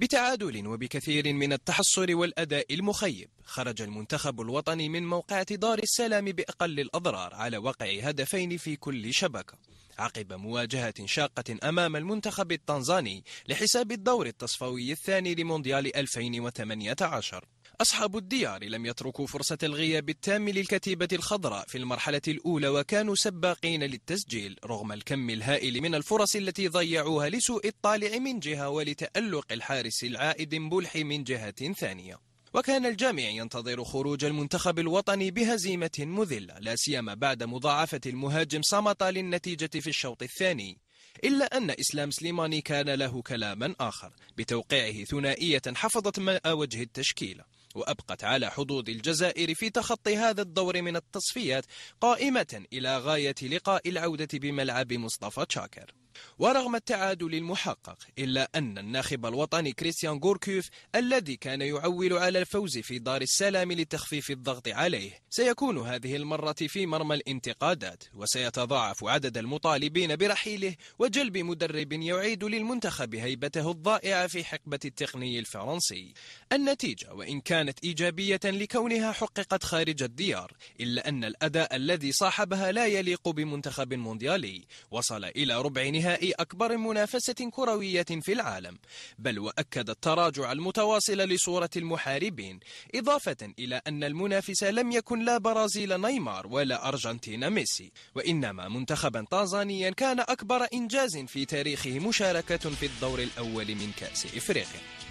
بتعادل وبكثير من التحصر والأداء المخيب خرج المنتخب الوطني من موقعة دار السلام بأقل الأضرار على وقع هدفين في كل شبكة عقب مواجهة شاقة أمام المنتخب التنزاني لحساب الدور التصفوي الثاني لمونديال 2018 أصحاب الديار لم يتركوا فرصة الغياب التام للكتيبة الخضراء في المرحلة الأولى وكانوا سباقين للتسجيل رغم الكم الهائل من الفرص التي ضيعوها لسوء الطالع من جهة ولتألق الحارس العائد بلح من جهة ثانية وكان الجميع ينتظر خروج المنتخب الوطني بهزيمة مذلة لا سيما بعد مضاعفة المهاجم صمت للنتيجة في الشوط الثاني إلا أن إسلام سليماني كان له كلاما آخر بتوقيعه ثنائية حفظت ماء وجه التشكيلة وأبقت على حظوظ الجزائر في تخطي هذا الدور من التصفيات قائمة إلى غاية لقاء العودة بملعب مصطفى تشاكر ورغم التعادل المحقق إلا أن الناخب الوطني كريستيان غوركوف الذي كان يعول على الفوز في دار السلام لتخفيف الضغط عليه سيكون هذه المرة في مرمى الانتقادات وسيتضاعف عدد المطالبين برحيله وجلب مدرب يعيد للمنتخب هيبته الضائعة في حقبة التقني الفرنسي النتيجة وإن كانت إيجابية لكونها حققت خارج الديار إلا أن الأداء الذي صاحبها لا يليق بمنتخب مونديالي وصل إلى ربع نهائي نهائي أكبر منافسة كروية في العالم بل وأكد التراجع المتواصل لصورة المحاربين إضافة إلى أن المنافس لم يكن لا برازيل نيمار ولا أرجنتين ميسي وإنما منتخبا تنزانيا كان أكبر إنجاز في تاريخه مشاركة في الدور الأول من كأس إفريقيا